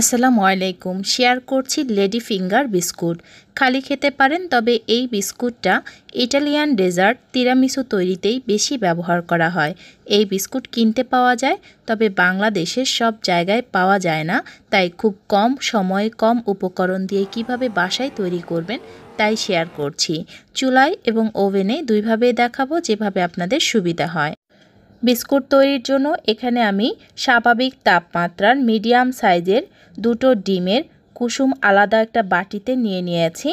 আসসালামু আলাইকুম শেয়ার করছি লেডি ফিঙ্গার বিস্কুট খালি খেতে পারেন তবে এই বিস্কুটটা ইটালিয়ান ডেজার্ট তিরামিসু তৈরিতেই বেশি ব্যবহার করা হয় এই বিস্কুট কিনতে পাওয়া যায় তবে বাংলাদেশের সব জায়গায় পাওয়া যায় না তাই খুব কম সময়ে কম উপকরণ দিয়ে কিভাবে বাসায় তৈরি করবেন তাই শেয়ার করছি চুলায় এবং ওভেনে দুইভাবে দেখাবো যেভাবে আপনাদের সুবিধা হয় বিস্কুট তৈরির জন্য এখানে আমি স্বাভাবিক তাপমাত্রার মিডিয়াম সাইজের দুটো ডিমের কুসুম আলাদা একটা বাটিতে নিয়ে নিয়েছি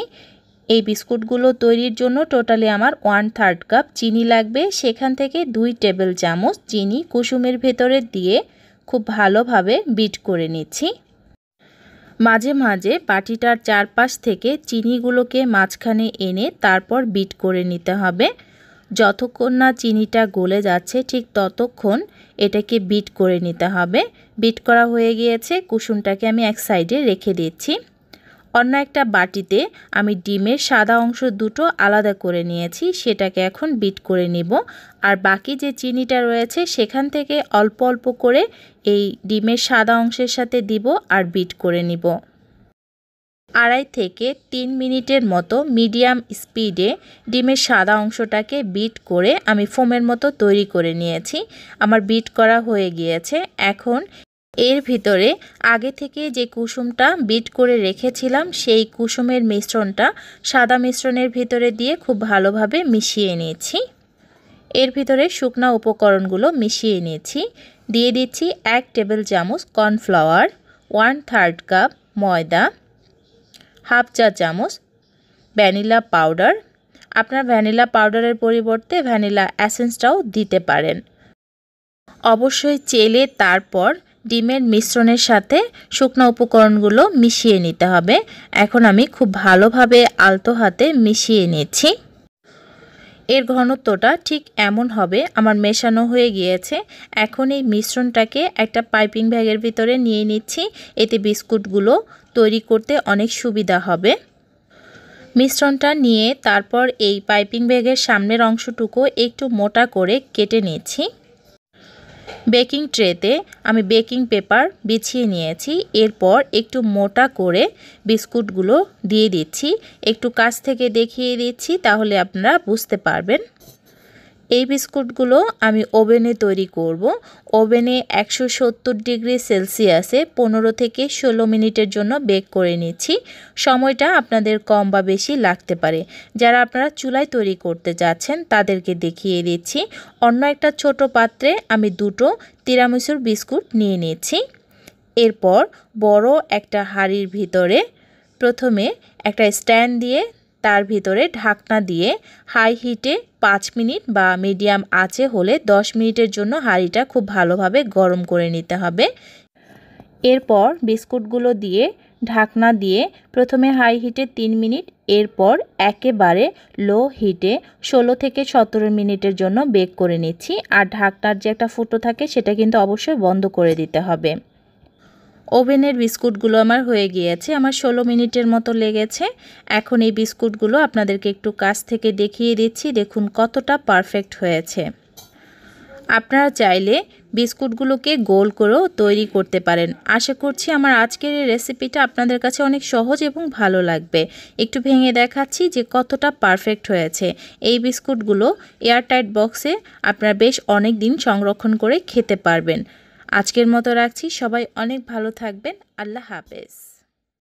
এই বিস্কুটগুলো তৈরির জন্য টোটালি আমার ওয়ান থার্ড কাপ চিনি লাগবে সেখান থেকে দুই টেবিল চামচ চিনি কুসুমের ভেতরে দিয়ে খুব ভালোভাবে বিট করে নিচ্ছি মাঝে মাঝে বাটিটার চারপাশ থেকে চিনিগুলোকে মাঝখানে এনে তারপর বিট করে নিতে হবে যতক্ষণ না চিনিটা গলে যাচ্ছে ঠিক ততক্ষণ এটাকে বিট করে নিতে হবে বিট করা হয়ে গিয়েছে কুসুমটাকে আমি এক সাইডে রেখে দিচ্ছি অন্য একটা বাটিতে আমি ডিমের সাদা অংশ দুটো আলাদা করে নিয়েছি সেটাকে এখন বিট করে নিব আর বাকি যে চিনিটা রয়েছে সেখান থেকে অল্প অল্প করে এই ডিমের সাদা অংশের সাথে দিব আর বিট করে নিব আড়াই থেকে তিন মিনিটের মতো মিডিয়াম স্পিডে ডিমের সাদা অংশটাকে বিট করে আমি ফোমের মতো তৈরি করে নিয়েছি আমার বিট করা হয়ে গিয়েছে এখন এর ভিতরে আগে থেকে যে কুসুমটা বিট করে রেখেছিলাম সেই কুসুমের মিশ্রণটা সাদা মিশ্রণের ভিতরে দিয়ে খুব ভালোভাবে মিশিয়ে নিয়েছি এর ভিতরে শুকনা উপকরণগুলো মিশিয়ে নিয়েছি দিয়ে দিচ্ছি এক টেবিল চামচ কর্নফ্লাওয়ার ওয়ান থার্ড কাপ ময়দা হাফ চা চামচ ভ্যানিলা পাউডার আপনার ভ্যানিলা পাউডারের পরিবর্তে ভ্যানিলা অ্যাসেন্সটাও দিতে পারেন অবশ্যই চেলে তারপর ডিমের মিশ্রণের সাথে শুকনো উপকরণগুলো মিশিয়ে নিতে হবে এখন আমি খুব ভালোভাবে আলতো হাতে মিশিয়ে নিয়েছি এর ঘনত্বটা ঠিক এমন হবে আমার মেশানো হয়ে গিয়েছে এখন এই মিশ্রণটাকে একটা পাইপিং ব্যাগের ভিতরে নিয়ে নিচ্ছি এতে বিস্কুটগুলো তৈরি করতে অনেক সুবিধা হবে মিশ্রণটা নিয়ে তারপর এই পাইপিং ব্যাগের সামনের অংশটুকু একটু মোটা করে কেটে নিচ্ছি বেকিং ট্রেতে আমি বেকিং পেপার বিছিয়ে নিয়েছি এরপর একটু মোটা করে বিস্কুটগুলো দিয়ে দিচ্ছি একটু কাছ থেকে দেখিয়ে দিচ্ছি তাহলে আপনারা বুঝতে পারবেন এই বিস্কুটগুলো আমি ওভেনে তৈরি করব ওভেনে একশো সত্তর ডিগ্রি সেলসিয়াসে পনেরো থেকে ষোলো মিনিটের জন্য বেক করে নিচ্ছি সময়টা আপনাদের কম বা বেশি লাগতে পারে যারা আপনারা চুলায় তৈরি করতে যাচ্ছেন তাদেরকে দেখিয়ে দিচ্ছি অন্য একটা ছোট পাত্রে আমি দুটো তিরামিসুর বিস্কুট নিয়ে নিচ্ছি এরপর বড় একটা হাড়ির ভিতরে প্রথমে একটা স্ট্যান্ড দিয়ে তার ভিতরে ঢাকনা দিয়ে হাই হিটে পাঁচ মিনিট বা মিডিয়াম আছে হলে দশ মিনিটের জন্য হাঁড়িটা খুব ভালোভাবে গরম করে নিতে হবে এরপর বিস্কুটগুলো দিয়ে ঢাকনা দিয়ে প্রথমে হাই হিটে তিন মিনিট এরপর একেবারে লো হিটে ১৬ থেকে সতেরো মিনিটের জন্য বেক করে নিচ্ছি আর ঢাকনার যে একটা ফুটো থাকে সেটা কিন্তু অবশ্যই বন্ধ করে দিতে হবে ওভেনের বিস্কুটগুলো আমার হয়ে গিয়েছে আমার ষোলো মিনিটের মতো লেগেছে এখন এই বিস্কুটগুলো আপনাদেরকে একটু কাছ থেকে দেখিয়ে দিচ্ছি দেখুন কতটা পারফেক্ট হয়েছে আপনারা চাইলে বিস্কুটগুলোকে গোল করেও তৈরি করতে পারেন আশা করছি আমার আজকের এই রেসিপিটা আপনাদের কাছে অনেক সহজ এবং ভালো লাগবে একটু ভেঙে দেখাচ্ছি যে কতটা পারফেক্ট হয়েছে এই বিস্কুটগুলো এয়ারটাইট বক্সে আপনারা বেশ অনেক দিন সংরক্ষণ করে খেতে পারবেন আজকের মতো রাখছি সবাই অনেক ভালো থাকবেন আল্লাহ হাফেজ